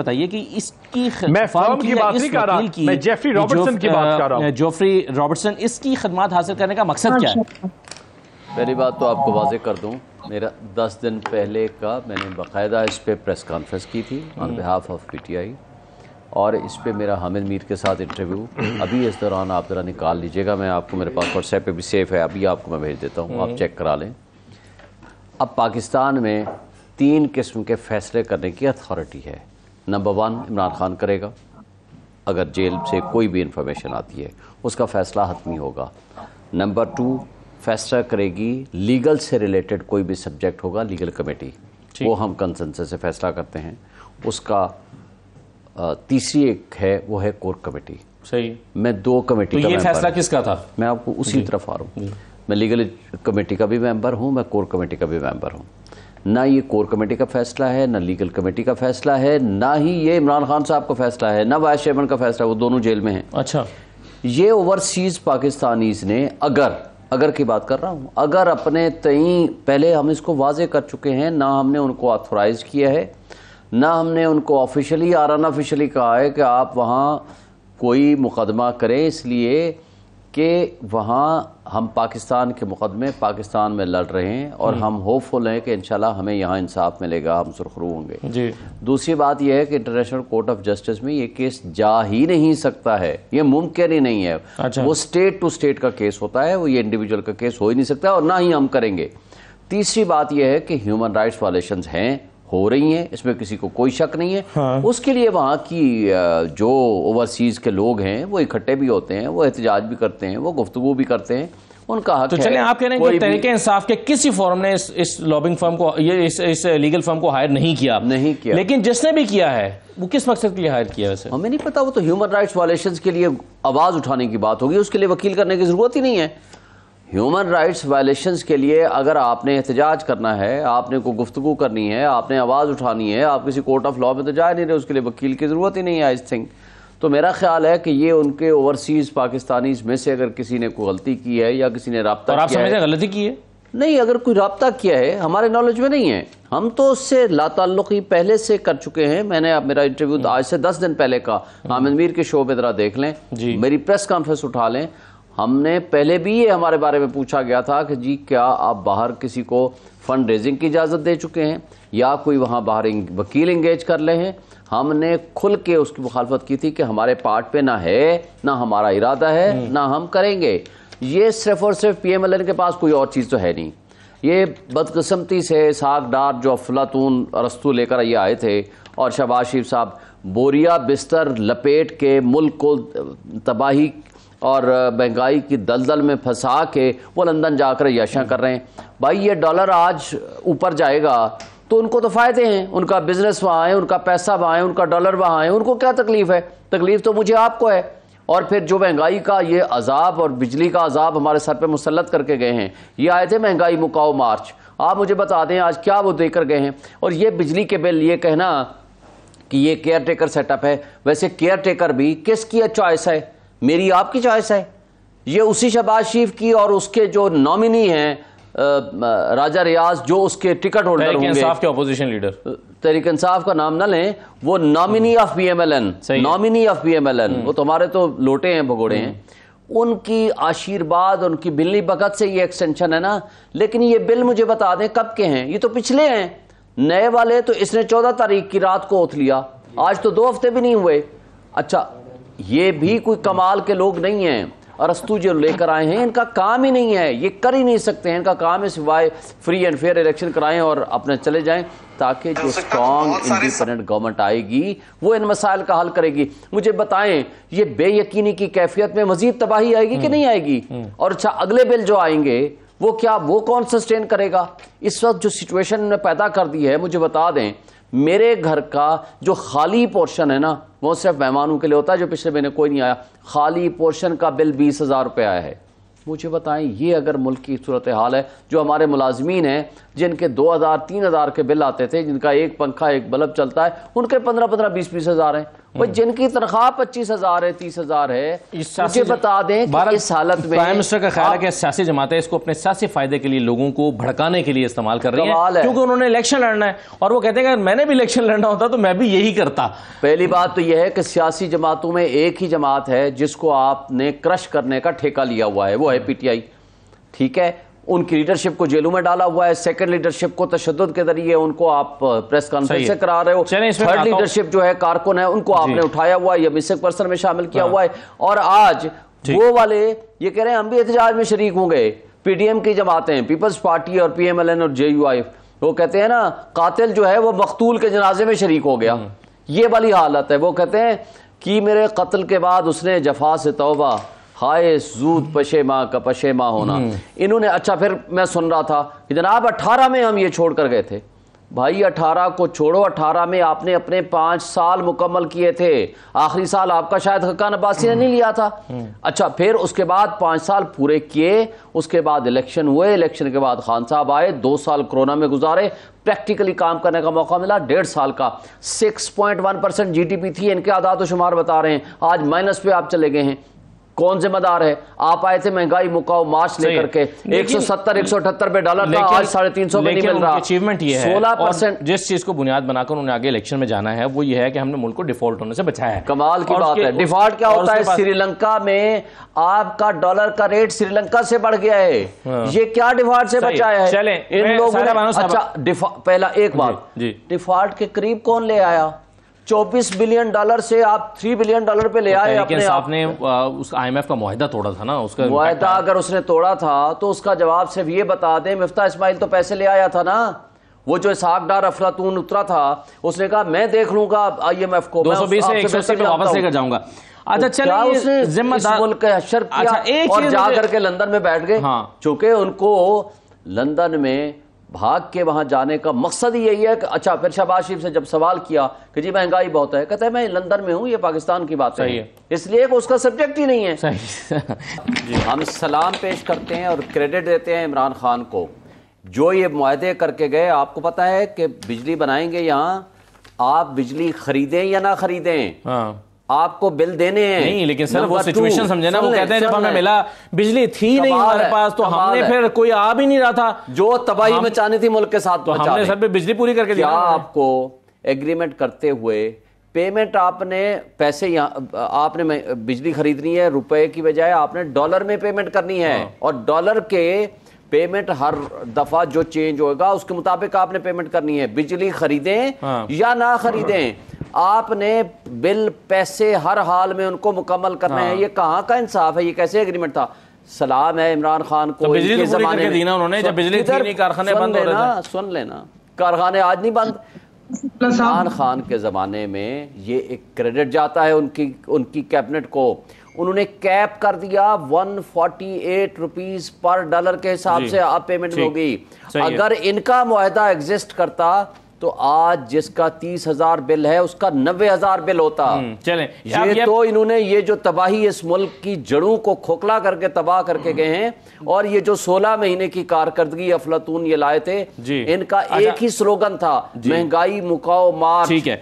बताइए कि इसकी मैं फर्म की, की बात नहीं कर रहा मैं जेफरी रॉबर्टसन की बात कर रहा हूं जेफरी रॉबर्टसन इसकी खदमात हासिल करने का मकसद क्या है पहली बात तो आपको वाजे कर दूं मेरा दस दिन पहले का मैंने बाकायदा इस पर प्रेस कॉन्फ्रेंस की थी ऑन बिहाफ ऑफ पीटीआई और इस पर मेरा हामिद मीर के साथ इंटरव्यू अभी इस दौरान आप ज़रा निकाल लीजिएगा मैं आपको मेरे पास व्हाट्सएप पे भी सेफ़ है अभी आपको मैं भेज देता हूँ आप चेक हम्म। करा लें अब पाकिस्तान में तीन किस्म के फैसले करने की अथॉरिटी है नंबर वन इमरान खान करेगा अगर जेल से कोई भी इंफॉर्मेशन आती है उसका फ़ैसला हतमी होगा नंबर टू फैसला करेगी लीगल से रिलेटेड कोई भी सब्जेक्ट होगा लीगल कमेटी वो हम कंसेंस से फैसला करते हैं उसका तीसरी एक है वो है कोर कमेटी सही मैं दो कमेटी तो ये फैसला किसका था मैं आपको उसी तरफ आ रहा हूँ मैं लीगल कमेटी का भी मेंबर हूँ मैं कोर कमेटी का भी मेंबर हूँ ना ये कोर कमेटी का फैसला है ना लीगल कमेटी का फैसला है ना ही ये इमरान खान साहब का फैसला है ना वाइस चेयरमैन का फैसला है वो दोनों जेल में हैं अच्छा ये ओवरसीज पाकिस्तानीज ने अगर अगर की बात कर रहा हूँ अगर अपने तई पहले हम इसको वाजे कर चुके हैं ना हमने उनको ऑथोराइज किया है ना हमने उनको ऑफिशियली या अनऑफिशियली कहा है कि आप वहाँ कोई मुकदमा करें इसलिए कि वहाँ हम पाकिस्तान के मुकदमे पाकिस्तान में लड़ रहे हैं और हम्म। हम होपफुल हैं कि इंशाल्लाह हमें यहाँ इंसाफ मिलेगा हम सुरखरू होंगे जी दूसरी बात यह है कि इंटरनेशनल कोर्ट ऑफ जस्टिस में ये केस जा ही नहीं सकता है ये मुमकिन ही नहीं है अच्छा। वो स्टेट टू स्टेट का केस होता है वो ये इंडिविजुअल का केस हो ही नहीं सकता और ना ही हम करेंगे तीसरी बात यह है कि ह्यूमन राइट्स वायलेशन हैं हो रही हैं इसमें किसी को कोई शक नहीं है हाँ। उसके लिए वहाँ की जो ओवरसीज के लोग हैं वो इकट्ठे भी होते हैं वो एहतजाज भी करते हैं वो गुफ्तु भी करते हैं उनका हक तो चले आप कह रहे हैं कि तहरीक इंसाफ के किसी फॉर्म ने इस इस लॉबिंग फर्म को ये इस, इस लीगल फर्म को हायर नहीं किया नहीं किया लेकिन जिसने भी किया है वो किस मकसद के लिए हायर किया वैसे हमें नहीं पता वो तो ह्यूमन राइट्स वायलेशन के लिए आवाज उठाने की बात होगी उसके लिए वकील करने की जरूरत ही नहीं है ह्यूमन राइट्स वायलेशंस के लिए अगर आपने एहतजाज करना है आपने को गुफ्तु करनी है आपने आवाज़ उठानी है आप किसी कोर्ट ऑफ लॉ में तो जा नहीं रहे उसके लिए वकील की ज़रूरत ही नहीं है आई थिंक तो मेरा ख्याल है कि ये उनके ओवरसीज़ पाकिस्तानी में से अगर किसी ने कोई गलती की है या किसी ने रबता किया आप है गलती की है नहीं अगर कोई रबता किया है हमारे नॉलेज में नहीं है हम तो उससे लाताल्लुकी पहले से कर चुके हैं मैंने आप मेरा इंटरव्यू आज से दस दिन पहले का हामिद हम्म। मीर के शो में ज़रा देख लें मेरी प्रेस कॉन्फ्रेंस उठा लें हमने पहले भी ये हमारे बारे में पूछा गया था कि जी क्या आप बाहर किसी को फंड रेजिंग की इजाज़त दे चुके हैं या कोई वहाँ बाहर वकील इंगेज कर ले हैं हमने खुल के उसकी मुखालफत की थी कि हमारे पार्ट पे ना है ना हमारा इरादा है हम्म। ना हम करेंगे ये सिर्फ और सिर्फ पी एम एल एन के पास कोई और चीज़ तो है नहीं ये बदकस्मती से साग डार जो अफलातून अरस्तु लेकर ये आए थे और शहबाज शरीफ साहब बोरिया बिस्तर लपेट के मुल्क को तबाही और महंगाई की दलदल में फंसा के वो लंदन जाकर यशा कर रहे हैं भाई ये डॉलर आज ऊपर जाएगा तो उनको तो फ़ायदे हैं उनका बिजनेस वहाँ है उनका पैसा वहाँ है उनका डॉलर वहाँ है उनको क्या तकलीफ़ है तकलीफ़ तो मुझे आपको है और फिर जो महंगाई का ये अजाब और बिजली का अजाब हमारे सर पे मुसलत करके गए हैं ये आए थे महंगाई मुकाओ मार्च आप मुझे बता दें आज क्या वो देकर गए हैं और ये बिजली के बिल ये कहना कि ये केयर टेकर सेटअप है वैसे केयर टेकर भी किसकी चॉइस है मेरी आपकी चॉइस है ये उसी शहबाज शरीफ की और उसके जो नॉमिनी हैं राजा रियाज जो उसके टिकट होल्डर होंगे के अपोजिशन लीडर तहरीक इंसाफ का नाम ना लें वो nominee of P M L N nominee of P M L N वो तुम्हारे तो लोटे हैं भगोड़े हैं हम्म। उनकी आशीर्वाद उनकी बिल्ली बगत से ये एक्सटेंशन है ना लेकिन ये बिल मुझे बता दें कब के हैं ये तो पिछले हैं नए वाले तो इसने चौदह तारीख की रात को ओथ लिया आज तो दो हफ्ते भी नहीं हुए अच्छा ये भी कोई कमाल के लोग नहीं हैं अरस्तु जो लेकर आए हैं इनका काम ही नहीं है ये कर ही नहीं सकते हैं इनका काम है सिवाय फ्री एंड फेयर इलेक्शन कराएं और अपने चले जाएं ताकि जो स्ट्रांग इंडिपेंडेंट गवर्नमेंट आएगी वो इन मसाइल का हल करेगी मुझे बताएं ये बेयकीनी की कैफियत में मजीद तबाही आएगी कि हम्म। नहीं आएगी हम्म। और अच्छा अगले बिल जो आएंगे वो क्या वो कौन सस्टेन करेगा इस वक्त जो सिचुएशन ने पैदा कर दी है मुझे बता दें मेरे घर का जो खाली पोर्शन है ना वो सिर्फ मेहमानों के लिए होता है जो पिछले महीने कोई नहीं आया खाली पोर्शन का बिल बीस हज़ार रुपये आया है मुझे बताएं ये अगर मुल्क की सूरत हाल है जो हमारे मुलाजमीन हैं जिनके दो हज़ार तीन हज़ार के बिल आते थे जिनका एक पंखा एक बल्ब चलता है उनके पंद्रह पंद्रह बीस बीस हज़ार हैं वो जिनकी तनख्वाह पच्चीस हजार है तीस हजार है मुझे बता दें कि इस हालत में प्राइम मिनिस्टर का ख्याल है कि सियासी जमातें इसको अपने सियासी फायदे के लिए लोगों को भड़काने के लिए इस्तेमाल कर रही है क्योंकि उन्होंने इलेक्शन लड़ना है और वो कहते हैं कि मैंने भी इलेक्शन लड़ना होता तो मैं भी यही करता पहली बात तो यह है कि सियासी जमातों में एक ही जमात है जिसको आपने क्रश करने का ठेका लिया हुआ है वो है पीटीआई ठीक है उनकी लीडरशिप को जेलों में डाला हुआ है सेकंड लीडरशिप को तशद के जरिए उनको आप प्रेस कॉन्फ्रेंस से करा रहे हो थर्ड लीडरशिप जो है कारकुन है उनको आपने उठाया हुआ है या मिसिंग पर्सन में शामिल किया हाँ। हुआ है और आज वो वाले ये कह रहे हैं हम भी एहतजाज में शरीक होंगे पीडीएम की जब आते हैं पीपल्स पार्टी और पीएमएलएन और जे वो कहते हैं ना कातिल जो है वो मकतूल के जनाजे में शरीक हो गया हम्म। ये वाली हालत है वो कहते हैं कि मेरे कत्ल के बाद उसने जफा से तोबा हाय जूद हम्म। पशेमा का पशेमा होना हम्म। इन्होंने अच्छा फिर मैं सुन रहा था कि जनाब अट्ठारह में हम ये छोड़ कर गए थे भाई अठारह को छोड़ो अठारह में आपने अपने पांच साल मुकम्मल किए थे आखिरी साल आपका शायद हकान अब्बासी ने नहीं हम्म। लिया था अच्छा फिर उसके बाद पांच साल पूरे किए उसके बाद इलेक्शन हुए इलेक्शन के बाद खान साहब आए दो साल कोरोना में गुजारे प्रैक्टिकली काम करने का मौका मिला डेढ़ साल का six point one percent G T P थी इनके आदात शुमार बता रहे हैं आज माइनस पे आप चले गए हैं कौन जिम्मेदार है आप आए थे महंगाई मुकाओ मार्च लेकर के एक सौ सत्तर एक सौ अठहत्तर पे डॉलर था आज साढ़े तीन सौ मिल रहा अचीवमेंट ये है सोलह परसेंट जिस चीज को बुनियाद बनाकर उन्हें आगे इलेक्शन में जाना है वो ये है कि हमने मुल्क को डिफॉल्ट होने से बचाया है कमाल की बात है डिफॉल्ट क्या होता है श्रीलंका में आपका डॉलर का रेट श्रीलंका से बढ़ गया है हाँ। ये क्या डिफॉल्ट से बचाया है इन लोगों ने अच्छा पहला एक बात डिफॉल्ट के करीब कौन ले आया चौबीस बिलियन डॉलर से आप थ्री बिलियन डॉलर पे ले तो आए अपने आपने आप उस आईएमएफ का माहिदा तोड़ा था ना उसका माहिदा अगर उसने तोड़ा था तो उसका जवाब सिर्फ ये बता दें मिफ्ता इस्माइल तो पैसे ले आया था ना वो जो इसहाकडार अफलातून उतरा था उसने कहा मैं देख लूंगा आई एम एफ को 180 पे वापस लेकर जाऊंगा तो अच्छा चलिए जिम्मेदार मुल्क अच्छा, के हशर जा करके लंदन में बैठ गए हाँ। चूंकि उनको लंदन में भाग के वहाँ जाने का मकसद ही यही है कि अच्छा फिर शहबाज शरीफ से जब सवाल किया कि जी महंगाई बहुत है कहते हैं मैं लंदन में हूँ ये पाकिस्तान की बात सही है इसलिए उसका सब्जेक्ट ही नहीं है सही हम सलाम पेश करते हैं और क्रेडिट देते हैं इमरान खान को जो ये माहे करके गए आपको पता है कि बिजली बनाएंगे यहाँ आप बिजली खरीदें या ना खरीदें हाँ। आपको बिल देने हैं नहीं लेकिन सर वो सिचुएशन समझे ना वो कहते हैं जब हमें मिला बिजली थी नहीं हमारे पास तो हमने फिर कोई आ भी नहीं रहा था जो तबाही मचानी थी मुल्क के साथ तो हमने सर पे बिजली पूरी करके दिया आपको एग्रीमेंट करते हुए पेमेंट आपने पैसे यहाँ आपने बिजली खरीदनी है रुपए की बजाय आपने डॉलर में पेमेंट करनी है हाँ। और डॉलर के पेमेंट हर दफा जो चेंज होगा उसके मुताबिक आपने पेमेंट करनी है बिजली खरीदें हाँ। या ना खरीदें आपने बिल पैसे हर हाल में उनको मुकम्मल करना हाँ। है ये कहाँ का इंसाफ है ये कैसे एग्रीमेंट था सलाम है इमरान खान को बिजली तो उन्होंने जब बिजली कारखाने बंद लेना सुन लेना कारखाने आज नहीं बंद इमरान खान के ज़माने में ये एक क्रेडिट जाता है उनकी उनकी कैबिनेट को उन्होंने कैप कर दिया 148 फोर्टी पर डॉलर के हिसाब से आप पेमेंट होगी अगर इनका मुहिदा एग्जिस्ट करता तो आज जिसका तीस हजार बिल है उसका नब्बे हजार बिल होता हम्म, चले ये, ये तो इन्होंने ये जो तबाही इस मुल्क की जड़ों को खोखला करके तबाह करके हम्म। गए हैं और ये जो सोलह महीने की कारकर्दगी अफलातून ये लाए थे इनका अच्छा। एक ही स्लोगन था महंगाई मुकाओ मार ठीक है